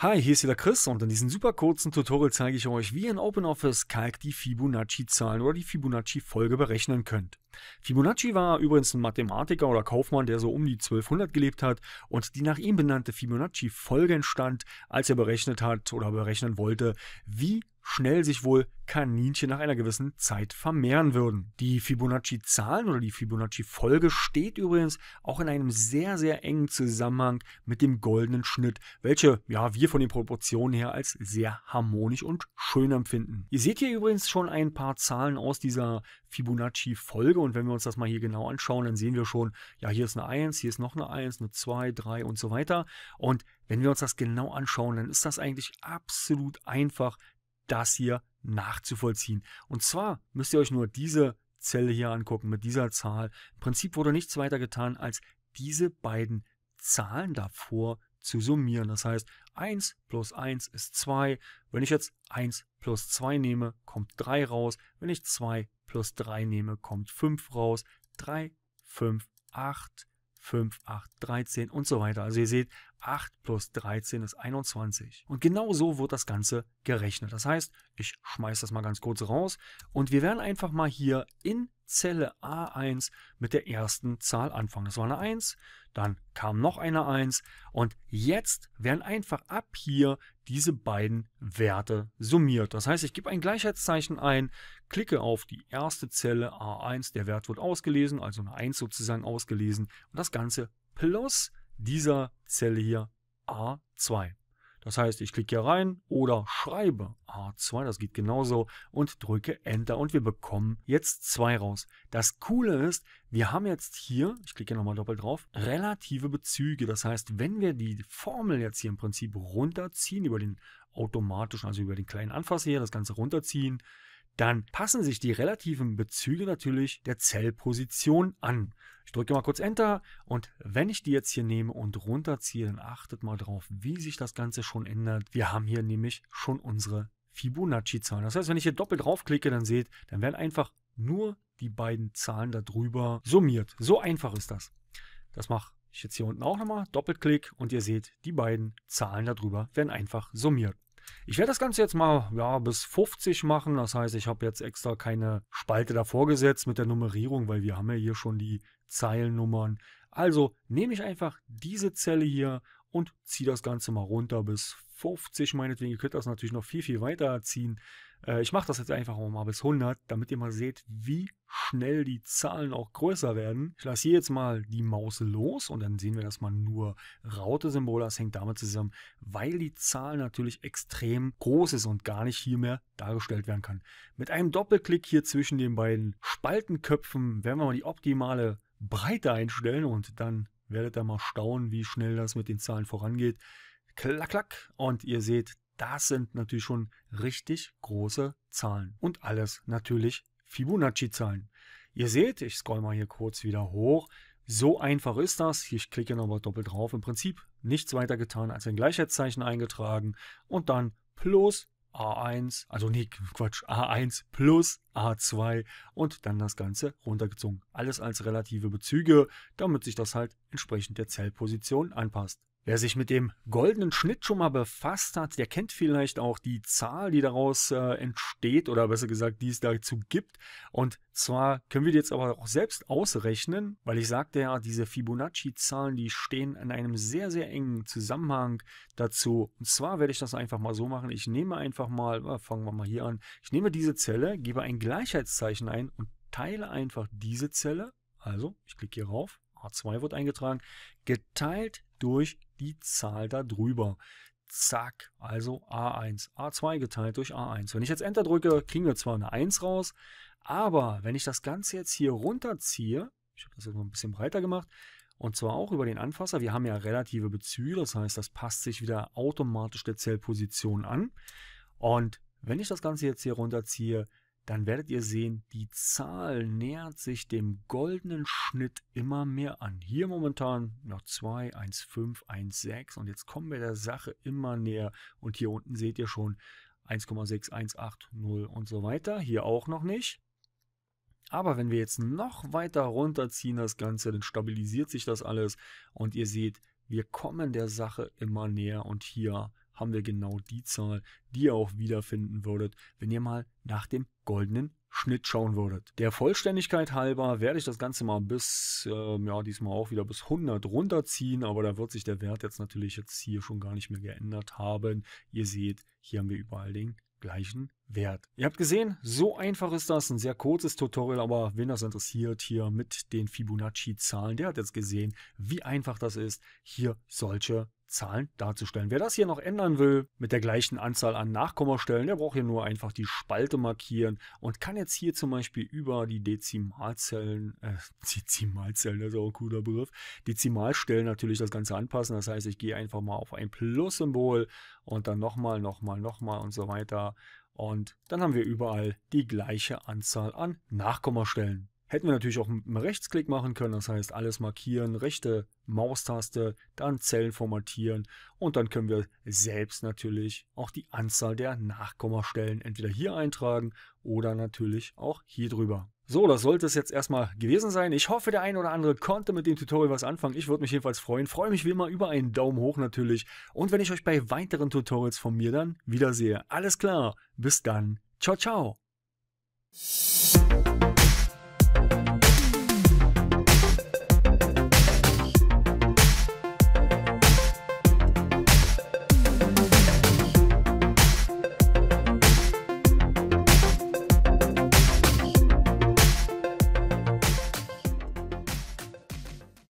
Hi, hier ist wieder Chris und in diesem super kurzen Tutorial zeige ich euch, wie ihr in OpenOffice Calc die Fibonacci-Zahlen oder die Fibonacci-Folge berechnen könnt. Fibonacci war übrigens ein Mathematiker oder Kaufmann, der so um die 1200 gelebt hat und die nach ihm benannte Fibonacci-Folge entstand, als er berechnet hat oder berechnen wollte, wie schnell sich wohl Kaninchen nach einer gewissen Zeit vermehren würden. Die Fibonacci-Zahlen oder die Fibonacci-Folge steht übrigens auch in einem sehr, sehr engen Zusammenhang mit dem goldenen Schnitt, welche ja, wir von den Proportionen her als sehr harmonisch und schön empfinden. Ihr seht hier übrigens schon ein paar Zahlen aus dieser Fibonacci-Folge und wenn wir uns das mal hier genau anschauen, dann sehen wir schon, ja, hier ist eine 1, hier ist noch eine 1, eine 2, 3 und so weiter. Und wenn wir uns das genau anschauen, dann ist das eigentlich absolut einfach, das hier nachzuvollziehen. Und zwar müsst ihr euch nur diese Zelle hier angucken mit dieser Zahl. Im Prinzip wurde nichts weiter getan, als diese beiden Zahlen davor zu summieren. Das heißt, 1 plus 1 ist 2. Wenn ich jetzt 1 plus 2 nehme, kommt 3 raus. Wenn ich 2 plus 3 nehme, kommt 5 raus. 3, 5, 8, 5, 8, 13 und so weiter. Also ihr seht, 8 plus 13 ist 21. Und genau so wird das Ganze gerechnet. Das heißt, ich schmeiße das mal ganz kurz raus und wir werden einfach mal hier in Zelle A1 mit der ersten Zahl anfangen. Das war eine 1, dann kam noch eine 1 und jetzt werden einfach ab hier diese beiden Werte summiert. Das heißt, ich gebe ein Gleichheitszeichen ein, klicke auf die erste Zelle A1, der Wert wird ausgelesen, also eine 1 sozusagen ausgelesen und das Ganze plus dieser Zelle hier A2. Das heißt, ich klicke hier rein oder schreibe A2, das geht genauso, und drücke Enter und wir bekommen jetzt 2 raus. Das Coole ist, wir haben jetzt hier, ich klicke hier nochmal doppelt drauf, relative Bezüge. Das heißt, wenn wir die Formel jetzt hier im Prinzip runterziehen, über den automatischen, also über den kleinen Anfasser hier, das Ganze runterziehen, dann passen sich die relativen Bezüge natürlich der Zellposition an. Ich drücke mal kurz Enter und wenn ich die jetzt hier nehme und runterziehe, dann achtet mal drauf, wie sich das Ganze schon ändert. Wir haben hier nämlich schon unsere Fibonacci-Zahlen. Das heißt, wenn ich hier doppelt draufklicke, dann seht, dann werden einfach nur die beiden Zahlen darüber summiert. So einfach ist das. Das mache ich jetzt hier unten auch nochmal. Doppelklick und ihr seht, die beiden Zahlen darüber werden einfach summiert. Ich werde das Ganze jetzt mal ja, bis 50 machen. Das heißt, ich habe jetzt extra keine Spalte davor gesetzt mit der Nummerierung, weil wir haben ja hier schon die Zeilennummern. Also nehme ich einfach diese Zelle hier und ziehe das Ganze mal runter bis 50 meinetwegen. Ihr könnt das natürlich noch viel, viel weiter ziehen. Äh, ich mache das jetzt einfach mal bis 100, damit ihr mal seht, wie schnell die Zahlen auch größer werden. Ich lasse hier jetzt mal die Maus los und dann sehen wir, dass man nur raute Symbole, das hängt damit zusammen, weil die Zahl natürlich extrem groß ist und gar nicht hier mehr dargestellt werden kann. Mit einem Doppelklick hier zwischen den beiden Spaltenköpfen werden wir mal die optimale Breite einstellen und dann werdet ihr mal staunen, wie schnell das mit den Zahlen vorangeht. Klack, klack. Und ihr seht, das sind natürlich schon richtig große Zahlen. Und alles natürlich Fibonacci-Zahlen. Ihr seht, ich scroll mal hier kurz wieder hoch. So einfach ist das. Ich klicke nochmal doppelt drauf. Im Prinzip nichts weiter getan als ein Gleichheitszeichen eingetragen und dann plus A1, also nee, Quatsch, A1 plus A2 und dann das Ganze runtergezogen. Alles als relative Bezüge, damit sich das halt entsprechend der Zellposition anpasst. Wer sich mit dem goldenen Schnitt schon mal befasst hat, der kennt vielleicht auch die Zahl, die daraus äh, entsteht oder besser gesagt, die es dazu gibt. Und zwar können wir die jetzt aber auch selbst ausrechnen, weil ich sagte ja, diese Fibonacci-Zahlen, die stehen in einem sehr, sehr engen Zusammenhang dazu. Und zwar werde ich das einfach mal so machen. Ich nehme einfach mal, äh, fangen wir mal hier an, ich nehme diese Zelle, gebe ein Gleichheitszeichen ein und teile einfach diese Zelle, also ich klicke hier rauf, A2 wird eingetragen, geteilt durch die Zahl da drüber. Zack, also A1. A2 geteilt durch A1. Wenn ich jetzt Enter drücke, kriegen wir zwar eine 1 raus, aber wenn ich das Ganze jetzt hier runterziehe, ich habe das jetzt noch ein bisschen breiter gemacht, und zwar auch über den Anfasser, wir haben ja relative Bezüge, das heißt, das passt sich wieder automatisch der Zellposition an. Und wenn ich das Ganze jetzt hier runterziehe, dann werdet ihr sehen, die Zahl nähert sich dem goldenen Schnitt immer mehr an. Hier momentan noch 2, 1, 5, 1, 6 und jetzt kommen wir der Sache immer näher und hier unten seht ihr schon 1,6180 und so weiter. Hier auch noch nicht. Aber wenn wir jetzt noch weiter runterziehen das Ganze, dann stabilisiert sich das alles und ihr seht, wir kommen der Sache immer näher und hier haben wir genau die Zahl, die ihr auch wiederfinden würdet, wenn ihr mal nach dem goldenen Schnitt schauen würdet. Der Vollständigkeit halber werde ich das Ganze mal bis, äh, ja diesmal auch wieder bis 100 runterziehen, aber da wird sich der Wert jetzt natürlich jetzt hier schon gar nicht mehr geändert haben. Ihr seht, hier haben wir überall den gleichen wert. Ihr habt gesehen, so einfach ist das. Ein sehr kurzes Tutorial, aber wen das interessiert hier mit den Fibonacci-Zahlen, der hat jetzt gesehen, wie einfach das ist, hier solche Zahlen darzustellen. Wer das hier noch ändern will, mit der gleichen Anzahl an Nachkommastellen, der braucht hier nur einfach die Spalte markieren und kann jetzt hier zum Beispiel über die Dezimalzellen, äh, Dezimalzellen, das ist auch ein cooler Begriff, Dezimalstellen natürlich das Ganze anpassen. Das heißt, ich gehe einfach mal auf ein Plus-Symbol und dann nochmal, nochmal, nochmal und so weiter und dann haben wir überall die gleiche Anzahl an Nachkommastellen. Hätten wir natürlich auch mit einem Rechtsklick machen können, das heißt alles markieren, rechte Maustaste, dann Zellen formatieren und dann können wir selbst natürlich auch die Anzahl der Nachkommastellen entweder hier eintragen oder natürlich auch hier drüber. So, das sollte es jetzt erstmal gewesen sein. Ich hoffe, der ein oder andere konnte mit dem Tutorial was anfangen. Ich würde mich jedenfalls freuen. Freue mich wie immer über einen Daumen hoch natürlich. Und wenn ich euch bei weiteren Tutorials von mir dann wiedersehe. Alles klar, bis dann. Ciao, ciao.